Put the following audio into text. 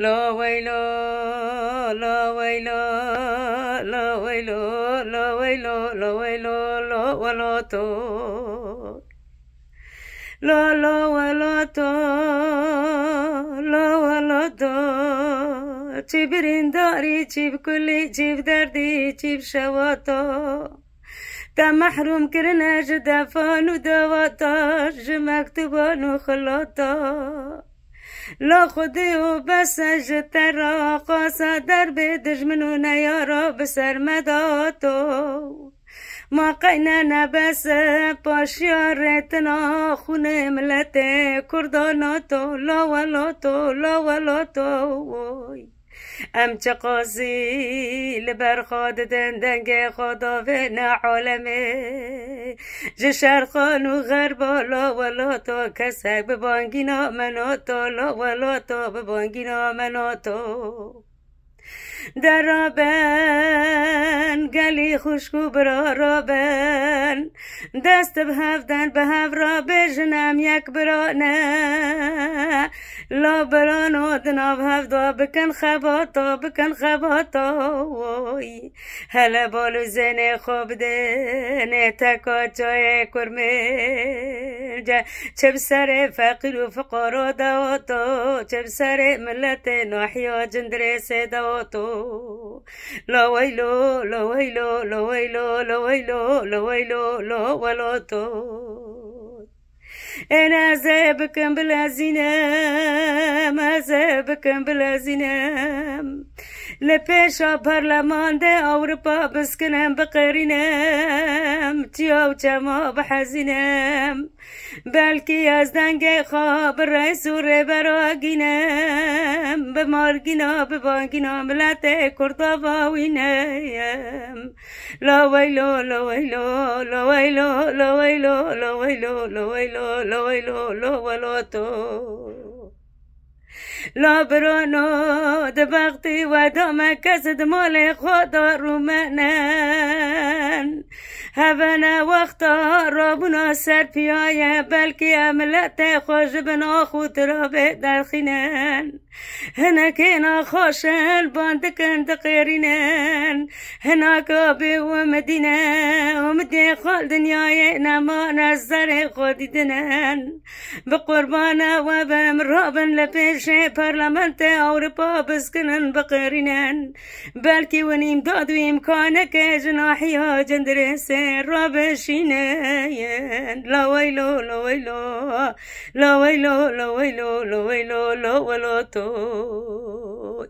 لا ويلا لا ويلا لا ويلا لا ويلا لا ويلا لا ولا تو لا لا ولا تو لا ولا تو جيب رنداري جيب كلي جيب دردي جيب شواطو تا محروم كرناج جدفان ودواطا جمكتبان وخلاطا لا خوده و بسج ترا قصد در به منو نیارا بسر مداتو ما قینا نبس پاشیار تنا خون ملت تو لا ولاتو لا ولاتو وای ام قاضی لبر دن دندنگ خدا و نعالمه جشر خان و غربالا ولا تا کسک ببانگی منا تا لا ولا تا ببانگی در رابن گلی خوشکو برا رابن دست به هفتن به هف را بجنم یک نه لا برا و دناب هفتا بکن خباتا بکن خباتا هلا بالو زن خوب دنه تکا چای کرمه درجة شبسرة فاقر وفقر دوتو شبسرة ملة نوحيو جندريس دوتو لو ويلو لو ويلو لو ويلو لو ويلو لو ويلو لو ولوتو انا زابك بلا زنام زابك بلا زنام لپیشا ده اورپا بسکنم بقرینم تیا و چما بحزینم بلکی از دنگ خواب رئیس و ربراگینم به مارگینا به بانگینا ملت کردا واوینم لا ویلو لا ویلو لا ویلو لا ویلو لا ویلو لا ویلو لا ویلو لا ویلو لا لا برانو د بختی کسد مال خدا رو منن هبنا وقتا رابونا سر پیایه بلکه عملت خوش بنا خود را به درخینن هنا كان خوش انت قيرينان هنا كابي ومدينة ومدي خال ينا ما نزر خودي دنان بقربانا رابن لبيش برلمانت أوروبا بسكنن بقيرنان بلكي ونيم داد وإمكانك جناحي جندرس رابشينين لا ويلو لا ويلو لا ويلو لا ويلو لا ويلو لا ويلو Oh.